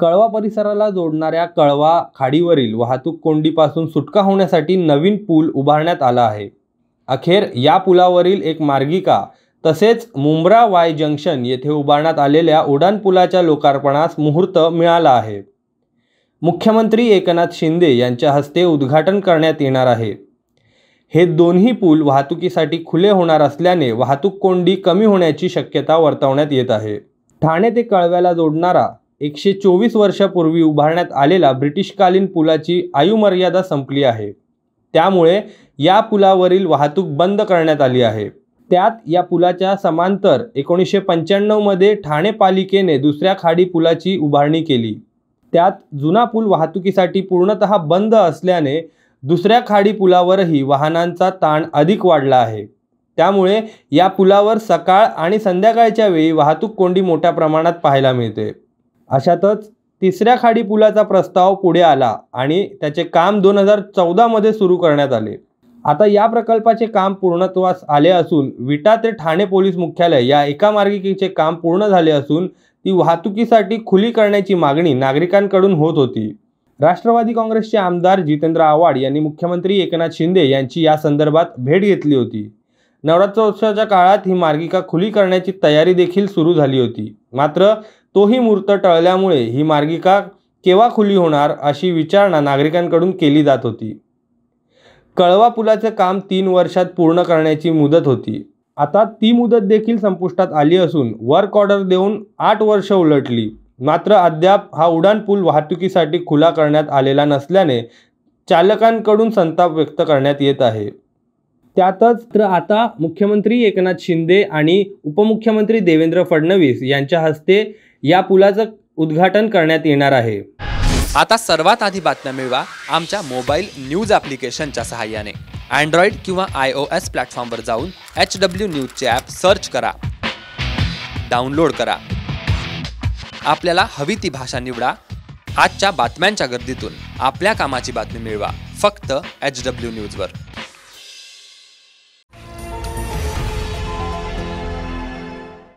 कळवा परिसराला जोडणाऱ्या कळवा खाडीवरील वाहतूक कोंडीपासून सुटका होण्यासाठी नवीन पूल उभारण्यात आला आहे अखेर या पुलावरील एक मार्गिका तसेच मुंब्रा वाय जंक्शन येथे उभारण्यात आलेल्या उडान पुलाच्या लोकार्पणास मुहूर्त मिळाला आहे मुख्यमंत्री एकनाथ शिंदे यांच्या हस्ते उद्घाटन करण्यात येणार आहे हे दोन्ही पूल वाहतुकीसाठी खुले होणार असल्याने वाहतूक कोंडी कमी होण्याची शक्यता वर्तवण्यात येत आहे ठाणे ते कळव्याला जोडणारा एकशे चोवीस वर्षापूर्वी उभारण्यात आलेला ब्रिटिशकालीन पुलाची आयुमर्यादा संपली आहे त्यामुळे या पुलावरील वाहतूक बंद करण्यात आली आहे त्यात या पुलाच्या समांतर एकोणीसशे पंच्याण्णवमध्ये ठाणे पालिकेने दुसऱ्या खाडी पुलाची उभारणी केली त्यात जुना पूल वाहतुकीसाठी पूर्णतः बंद असल्याने दुसऱ्या खाडी पुलावरही वाहनांचा ताण अधिक वाढला आहे त्यामुळे या पुलावर सकाळ आणि संध्याकाळच्या वेळी वाहतूक कोंडी मोठ्या प्रमाणात पाहायला मिळते अशातच तिसऱ्या खाडी पुलाचा प्रस्ताव पुढे आला आणि त्याचे काम दोन हजार चौदामध्ये सुरू करण्यात आले आता या प्रकल्पाचे काम पूर्णत्वास आले असून विटा ते ठाणे पोलीस मुख्यालय या एका मार्गिकेचे काम पूर्ण झाले असून ती वाहतुकीसाठी खुली करण्याची मागणी नागरिकांकडून होत होती राष्ट्रवादी काँग्रेसचे आमदार जितेंद्र आव्हाड यांनी मुख्यमंत्री एकनाथ शिंदे यांची या संदर्भात भेट घेतली होती नवरात्रोत्सवाच्या काळात ही मार्गिका खुली करण्याची तयारी देखील सुरू झाली होती मात्र तोही मूर्त टळल्यामुळे ही मार्गिका केव्हा खुली होणार अशी विचारणा नागरिकांकडून केली जात होती कळवा पुलाचं काम तीन वर्षात पूर्ण करण्याची मुदत होती आता ती मुदत देखील संपुष्टात आली असून वर्क ऑर्डर देऊन आठ वर्ष उलटली मात्र अद्याप हा उडान पूल वाहतुकीसाठी खुला करण्यात आलेला नसल्याने चालकांकडून संताप व्यक्त करण्यात येत आहे त्यातच तर आता मुख्यमंत्री एकनाथ शिंदे आणि उपमुख्यमंत्री देवेंद्र फडणवीस यांच्या हस्ते या पुलाचं उद्घाटन करण्यात येणार आहे आता सर्वात आधी बातम्या मिळवा आमच्या मोबाईल न्यूज ॲप्लिकेशनच्या सहाय्याने अँड्रॉइड किंवा आय ओ एस प्लॅटफॉर्मवर जाऊन एच डब्ल्यू न्यूजचे ॲप सर्च करा डाउनलोड करा आपल्याला हवी ती भाषा निवडा आजच्या बातम्यांच्या गर्दीतून आपल्या कामाची बातमी मिळवा फक्त एच डब्ल्यू न्यूजवर